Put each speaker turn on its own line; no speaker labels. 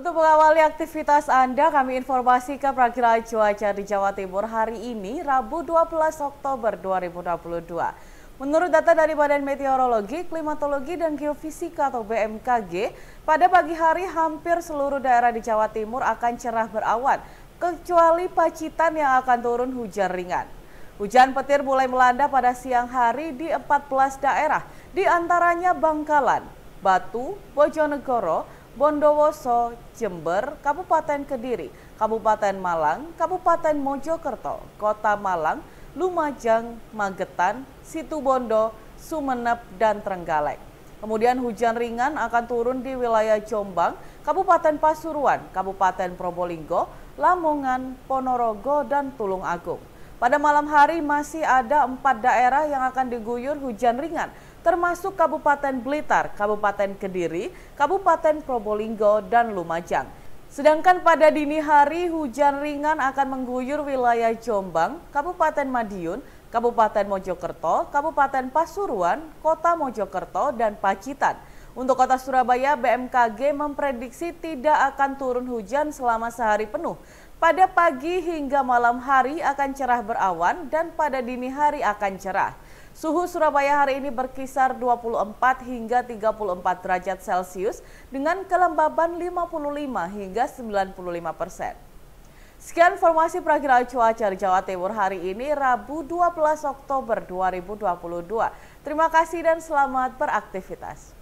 Untuk mengawali aktivitas Anda, kami informasikan perakiran cuaca di Jawa Timur hari ini, Rabu 12 Oktober 2022. Menurut data dari Badan Meteorologi, Klimatologi, dan Geofisika atau BMKG, pada pagi hari hampir seluruh daerah di Jawa Timur akan cerah berawan, kecuali Pacitan yang akan turun hujan ringan. Hujan petir mulai melanda pada siang hari di 14 daerah, di antaranya Bangkalan, Batu, Bojonegoro, Bondowoso, Jember, Kabupaten Kediri, Kabupaten Malang, Kabupaten Mojokerto, Kota Malang, Lumajang, Magetan, Situbondo, Sumenep dan Trenggalek. Kemudian hujan ringan akan turun di wilayah Jombang, Kabupaten Pasuruan, Kabupaten Probolinggo, Lamongan, Ponorogo, dan Tulung Agung. Pada malam hari masih ada empat daerah yang akan diguyur hujan ringan, termasuk Kabupaten Blitar, Kabupaten Kediri, Kabupaten Probolinggo, dan Lumajang. Sedangkan pada dini hari hujan ringan akan mengguyur wilayah Jombang, Kabupaten Madiun, Kabupaten Mojokerto, Kabupaten Pasuruan, Kota Mojokerto, dan Pacitan. Untuk kota Surabaya, BMKG memprediksi tidak akan turun hujan selama sehari penuh. Pada pagi hingga malam hari akan cerah berawan dan pada dini hari akan cerah. Suhu Surabaya hari ini berkisar 24 hingga 34 derajat Celcius dengan kelembaban 55 hingga 95 persen. Sekian informasi perakhiran cuaca di Jawa Timur hari ini Rabu 12 Oktober 2022. Terima kasih dan selamat beraktivitas.